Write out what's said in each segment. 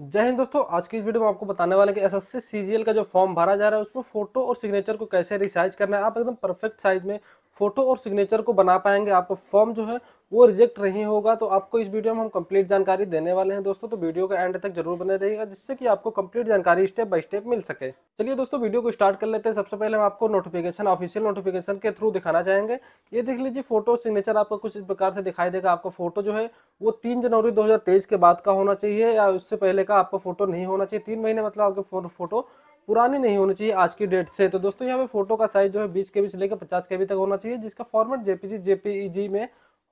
जय हिंद दोस्तों आज की इस वीडियो में आपको बताने वाले कि एसएससी सीजीएल का जो फॉर्म भरा जा रहा है उसमें फोटो और सिग्नेचर को कैसे रिसाइज करना है आप एकदम परफेक्ट साइज में फोटो और सिग्नेचर को बना पाएंगे आपको फॉर्म जो है वो रिजेक्ट नहीं होगा तो आपको इस वीडियो में हम कंप्लीट जानकारी देने वाले हैं दोस्तों तो वीडियो का एंड तक जरूर बने रहेगा जिससे कि आपको कंप्लीट जानकारी स्टेप बाय स्टेप मिल सके चलिए दोस्तों वीडियो को स्टार्ट कर लेते हैं सबसे पहले हम आपको नोटिफिकेशन ऑफिशियल नोटिफिकेशन के थ्रू दिखाना चाहेंगे ये देख लीजिए फोटो सिग्नेचर आपको कुछ इस प्रकार से दिखाई देगा आपका फोटो जो है वो तीन जनवरी दो के बाद का होना चाहिए या उससे पहले का आपका फोटो नहीं होना चाहिए तीन महीने मतलब आपके फोटो पुरानी नहीं होनी चाहिए आज की डेट से तो दोस्तों यहाँ पे फोटो का साइज जो है बीस के बी से लेकर पचास के बी तक होना चाहिए जिसका फॉर्मेट जेपीजी जेपीईजी में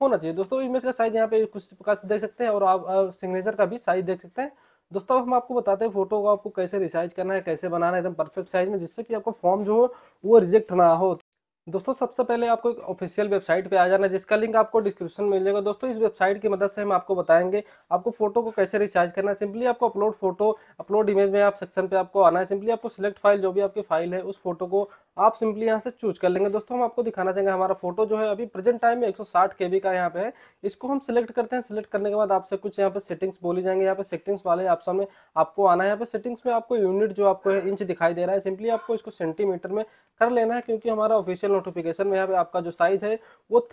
होना चाहिए दोस्तों इमेज का साइज यहाँ पे कुछ प्रकार से देख सकते हैं और आप सिग्नेचर का भी साइज देख सकते हैं दोस्तों हम आपको बताते हैं फोटो को आपको कैसे रिसाइज करना है कैसे बनाना है एकदम परफेक्ट साइज में जिससे कि आपको फॉर्म जो हो वो रिजेक्ट ना हो दोस्तों सबसे पहले आपको एक ऑफिशियल वेबसाइट पे आ जाना जिसका लिंक आपको डिस्क्रिप्शन में मिलेगा दोस्तों इस वेबसाइट की मदद से हम आपको बताएंगे आपको फोटो को कैसे रिचार्ज करना है सिंपली आपको अपलोड फोटो अपलोड इमेज में आप सेक्शन पे आपको आना है सिंपली आपको सिलेक्ट फाइल जो भी आपकी फाइल है उस फोटो को आप सिंपली यहाँ से चूज कर लेंगे दोस्तों हम आपको दिखाना चाहेंगे हमारा फोटो जो है अभी प्रेजेंट टाइम में 160 केबी का यहाँ पे है इसको हम सिलेक्ट करते हैं सिलेक्ट करने के बाद आपसे कुछ यहाँ पे सेटिंग्स बोली जाएंगे यहाँ पे सेटिंग्स वाले आप सामने आपको आना है यहाँ पे सेटिंग्स में आपको यूनिट जो आपको है इंच दिखाई दे रहा है सिंपली आपको इसको सेंटीमीटर में कर लेना है क्योंकि हमारा ऑफिशियल नोटिफिकेशन में यहाँ पे आपका जो साइज है वो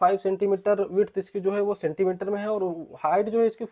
फाइव सेंटीमीटर विथ इसकी जो है वो सेंटीमीटर में है और हाइट जो है इसकी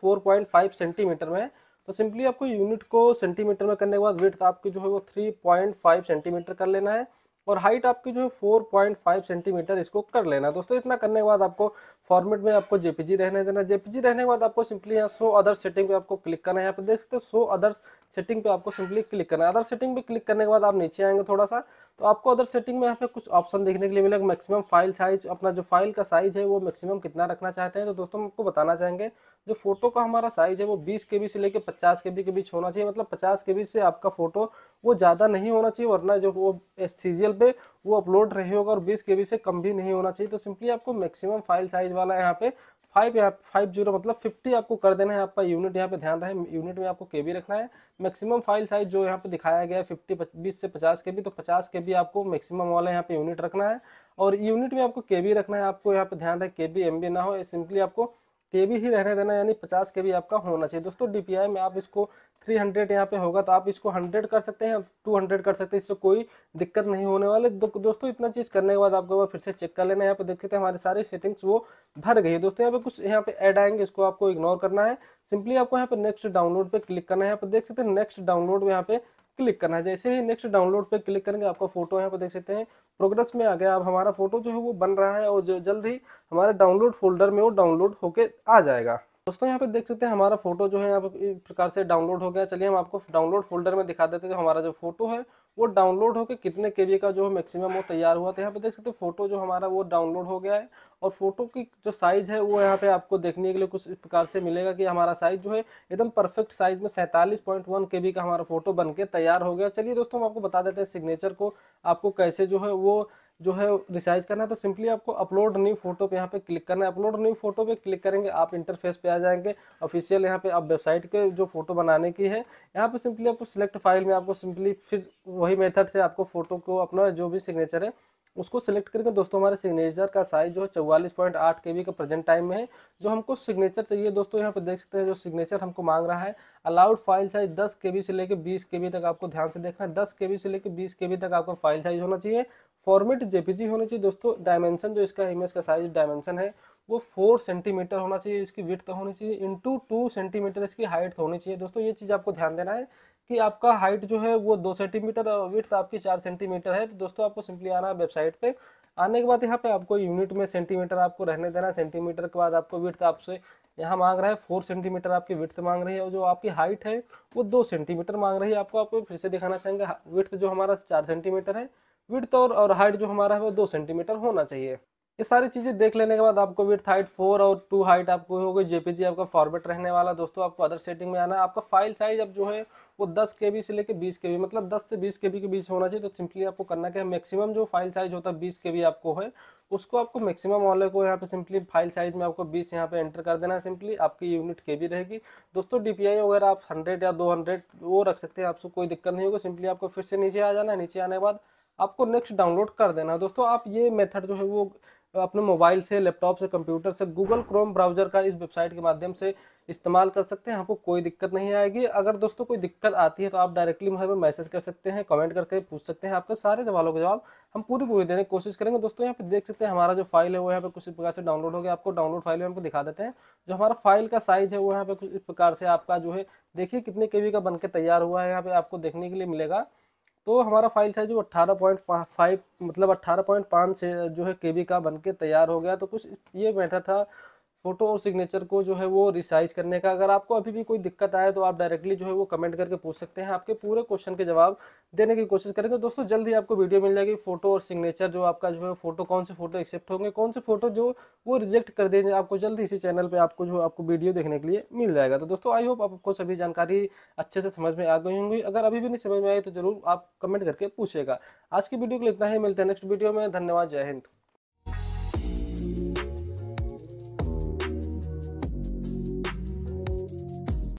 फाइव सेंटीमीटर में है तो सिंपली आपको यूनिट को सेंटीमीटर में करने के बाद विथ आपके जो है वो थ्री पॉइंट फाइव सेंटीमीटर कर लेना है और हाइट आपकी जो है फोर पॉइंट फाइव सेंटीमीटर इसको कर लेना दोस्तों इतना करने के बाद आपको फॉर्मेट में आपको जेपीजी रहने देना जेपीजी रहने के बाद आपको सिंपली यहाँ सो अदर सेटिंग पे आपको क्लिक करना है यहाँ पे देख सकते हो सो अदर सेटिंग पे आपको सिंपली क्लिक करना है अदर सेटिंग पे क्लिक करने के बाद आप नीचे आएंगे थोड़ा सा तो आपको अदर सेटिंग में यहाँ पे कुछ ऑप्शन देखने के लिए मिलेगा मैक्सिमम फाइल साइज अपना जो फाइल का साइज है वो मैक्सिमम कितना रखना चाहते हैं तो दोस्तों हम आपको बताना चाहेंगे जो फोटो का हमारा साइज है वो 20 के बी से लेकर 50 के बी के बीच होना चाहिए मतलब 50 के से आपका फोटो वो ज़्यादा नहीं होना चाहिए वरना जो वो सीजियल पे वो अपलोड रहे होगा और बीस के बी से कम भी नहीं होना चाहिए तो सिंपली आपको मैक्सिमम फाइल साइज वाला यहाँ पे फाइव यहाँ फाइव जीरो मतलब फिफ्टी आपको कर देना है आपका यूनिट यहाँ पे ध्यान रहे यूनिट में आपको के बी रखना है मैक्सिमम फाइल साइज जो यहाँ पे दिखाया गया है फिफ्टी बीस से पचास के बी तो पचास के बी आपको मैक्सिमम वाला यहाँ पे यूनिट रखना है और यूनिट में आपको के बी रखना है आपको यहाँ पे ध्यान रहे के बी एम बी ना हो सिंपली आपको के ही रहने देना यानी पचास के आपका होना चाहिए दोस्तों डी में आप इसको थ्री हंड्रेड यहाँ पे होगा तो आप इसको हंड्रेड कर सकते हैं टू हंड्रेड कर सकते हैं इससे कोई दिक्कत नहीं होने वाले दो, दोस्तों इतना चीज़ करने के बाद आपको बार फिर से चेक कर लेना यहाँ पे देखते हैं हमारे सारी सेटिंग्स वो भर गई है दोस्तों यहाँ पे कुछ यहाँ पे ऐड आएंगे इसको आपको इग्नोर करना है सिंपली आपको यहाँ पे नेक्स्ट डाउनलोड पे क्लिक करना है यहाँ पर देख सकते हैं नेक्स्ट डाउनलोड में यहाँ पे क्लिक करना है जैसे ही नेक्स्ट डाउनलोड पे क्लिक करेंगे आपका फोटो यहाँ पे देख सकते हैं प्रोग्रेस में आ गया अब हमारा फोटो जो है वो बन रहा है और जो जल्द ही हमारे डाउनलोड फोल्डर में वो डाउनलोड होके आ जाएगा दोस्तों यहाँ पे देख सकते हैं हमारा फोटो जो है इस प्रकार से डाउनलोड हो गया चलिए हम आपको डाउनलोड फोल्डर में दिखा देते हैं हमारा जो फोटो है वो डाउनलोड होकर कितने के का जो मैक्सिमम वो तैयार हुआ था यहाँ पे देख सकते हैं फोटो जो हमारा वो डाउनलोड हो गया है और फोटो की जो साइज़ है वो यहाँ पे आपको देखने के लिए कुछ इस प्रकार से मिलेगा कि हमारा साइज़ जो है एकदम परफेक्ट साइज़ में सैंतालीस पॉइंट वन के बी का हमारा फोटो बन के तैयार हो गया चलिए दोस्तों हम आपको बता देते हैं सिग्नेचर को आपको कैसे जो है वो जो है रिसाइज करना है तो सिंपली आपको अपलोड न्यू फोटो पे यहाँ पे क्लिक करना है अपलोड न्यू फोटो पे क्लिक करेंगे आप इंटरफेस पे आ जाएंगे ऑफिशियल यहाँ पे आप वेबसाइट के जो फोटो बनाने की है यहाँ पे सिंपली आपको सिलेक्ट फाइल में आपको सिंपली फिर वही मेथड से आपको फोटो को अपना जो भी सिग्नेचर है उसको सिलेक्ट करके दोस्तों हमारे सिग्नेचर का साइज जो है चौवालीस पॉइंट आठ के बी का प्रेजेंट टाइम में है जो हमको सिग्नेचर चाहिए दोस्तों यहाँ पर देख सकते हैं जो सिग्नेचर हमको मांग रहा है अलाउड फाइल साइज दस के बी से लेकर बीस के बी तक आपको ध्यान से देखना है दस के बी से लेकर बीस के बी तक आपका फाइल साइज होना चाहिए फॉर्मेट जेपीजी होना चाहिए दोस्तों डायमेंशन जो इसका इमेज का साइज डायमेंशन है वो फोर सेंटीमीटर होना चाहिए इसकी विथ होनी चाहिए इंटू टू सेंटीमीटर इसकी हाइट होनी चाहिए दोस्तों ये चीज़ आपको ध्यान देना है कि आपका हाइट जो है वो दो सेंटीमीटर और विथ आपकी चार सेंटीमीटर है तो दोस्तों आपको सिंपली आना है वेबसाइट पे आने के बाद यहाँ पे आपको यूनिट में सेंटीमीटर आपको रहने देना सेंटीमीटर के बाद आपको विथ आपसे यहाँ मांग रहा है फोर सेंटीमीटर आपकी विथ मांग रही है और जो आपकी हाइट है वो दो सेंटीमीटर मांग रही है आपको आपको फिर से दिखाना चाहेंगे विथ जो हमारा चार सेंटीमीटर है विथ और, और हाइट जो हमारा है वो दो सेंटीमीटर होना चाहिए ये सारी चीज़ें देख लेने के बाद आपको विथ हाइट फोर और टू हाइट आपको होगी जेपीजी आपका फॉर्मेट रहने वाला दोस्तों आपको अदर सेटिंग में आना है आपका फाइल साइज अब जो है वो दस के से लेकर बीस के मतलब दस से बीस के के बीच होना चाहिए तो सिंपली आपको करना क्या है मैक्सिमम जो फाइल साइज होता है बीस के आपको है उसको आपको मैक्सिमम वाले को यहाँ पे सिंपली फाइल साइज में आपको 20 यहाँ पे एंटर कर देना है सिंपली आपकी यूनिट के रहेगी दोस्तों डी वगैरह आप हंड्रेड या दो वो रख सकते हैं आपको कोई दिक्कत नहीं होगी सिंपली आपको फिर से नीचे आ जाना है नीचे आने के बाद आपको नेक्स्ट डाउनलोड कर देना है दोस्तों आप ये मेथड जो है वो अपने मोबाइल से लैपटॉप से कंप्यूटर से गूगल क्रोम ब्राउजर का इस वेबसाइट के माध्यम से इस्तेमाल कर सकते हैं आपको कोई दिक्कत नहीं आएगी अगर दोस्तों कोई दिक्कत आती है तो आप डायरेक्टली मुझे मैसेज कर सकते हैं कमेंट करके पूछ सकते हैं आपके सारे सवालों के जवाब हम पूरी पूरी देने की कोशिश करेंगे दोस्तों यहाँ पे देख सकते हैं हमारा जो फाइल है वो यहाँ पे कुछ इस प्रकार से डाउनलोड हो गया आपको डाउनलोड फाइल हमको दिखा देते हैं जो हमारा फाइल का साइज है वो यहाँ पे कुछ इस प्रकार से आपका जो है देखिए कितने के का बनकर तैयार हुआ है यहाँ पे आपको देखने के लिए मिलेगा तो हमारा फाइल साइज वो अट्ठारह पॉइंट फाइव मतलब अट्ठारह पॉइंट पाँच से जो है के का बन के तैयार हो गया तो कुछ ये बैठा था फोटो और सिग्नेचर को जो है वो रिसाइज करने का अगर आपको अभी भी कोई दिक्कत आए तो आप डायरेक्टली जो है वो कमेंट करके पूछ सकते हैं आपके पूरे क्वेश्चन के जवाब देने की कोशिश करेंगे दोस्तों जल्द ही आपको वीडियो मिल जाएगी फोटो और सिग्नेचर जो आपका जो है फोटो कौन से फोटो एक्सेप्ट होंगे कौन से फोटो जो वो रिजेक्ट कर देंगे आपको जल्द इसी चैनल पर आपको जो आपको वीडियो देखने के लिए मिल जाएगा तो दोस्तों आई होप आपको सभी जानकारी अच्छे से समझ में आ गई होंगी अगर अभी भी नहीं समझ में आई तो जरूर आप कमेंट करके पूछेगा आज की वीडियो को लिखना है मिलते हैं नेक्स्ट वीडियो में धन्यवाद जय हिंद